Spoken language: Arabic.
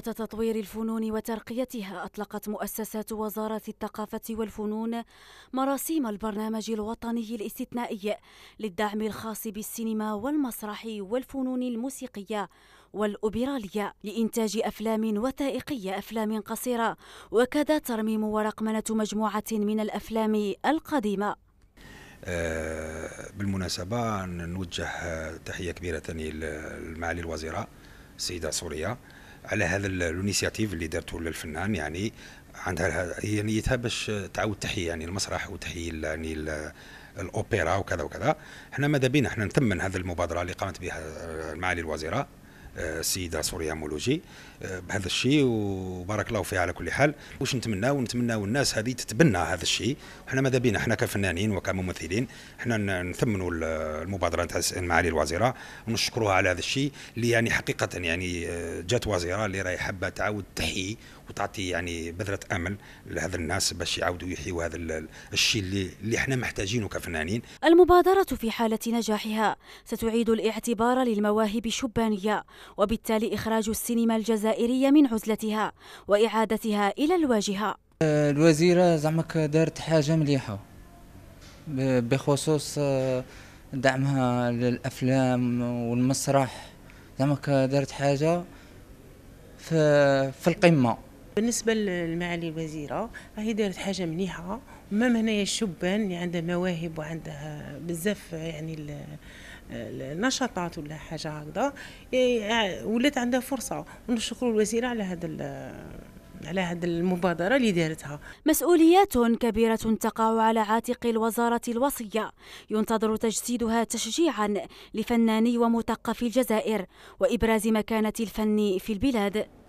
تطوير الفنون وترقيتها أطلقت مؤسسات وزارة الثقافة والفنون مراسيم البرنامج الوطني الاستثنائي للدعم الخاص بالسينما والمسرح والفنون الموسيقية والأوبرالية لإنتاج أفلام وثائقية أفلام قصيرة وكذا ترميم ورقمنة مجموعة من الأفلام القديمة آه، بالمناسبة نوجه تحية كبيرة لمعالي الوزيرة السيدة سوريا على هذا الانيسياتيف اللي دارته للفنان يعني عندها هي نيتها باش تعاود تحيي يعني المسرح وتحيي يعني الاوبرا وكذا وكذا احنا ماذا بينا احنا نثمن هذه المبادره اللي قامت بها معالي الوزيره السيده آه، سوريا مولوجي آه، بهذا الشيء وبارك الله فيها على كل حال واش نتمنى ونتمنى الناس هذه تتبنى هذا الشيء وحنا ماذا بينا حنا كفنانين وكممثلين حنا نثمنوا المبادره نتاع معالي الوزيره ونشكروها على هذا الشيء اللي يعني حقيقه يعني آه، جات وزيره اللي راهي حابه تعاود تحيي وتعطي يعني بذره امل لهذا الناس باش يعاودوا يحيوا هذا الشيء اللي اللي احنا محتاجينه كفنانين المبادره في حاله نجاحها ستعيد الاعتبار للمواهب الشبانيه وبالتالي إخراج السينما الجزائرية من عزلتها وإعادتها إلى الواجهة الوزيرة زعمك دارت حاجة مليحة بخصوص دعمها للأفلام والمسرح زعمك دارت حاجة في القمة بالنسبة للمعالي الوزيرة راهي دارت حاجة مليحة مام هنايا الشبان اللي عندها مواهب وعندها بزاف يعني النشاطات ولا حاجة هكذا ولات عندها فرصة ونشكر الوزيرة على هذا على هذه المبادرة اللي دارتها مسؤوليات كبيرة تقع على عاتق الوزارة الوصية ينتظر تجسيدها تشجيعا لفناني ومثقفي الجزائر وإبراز مكانة الفن في البلاد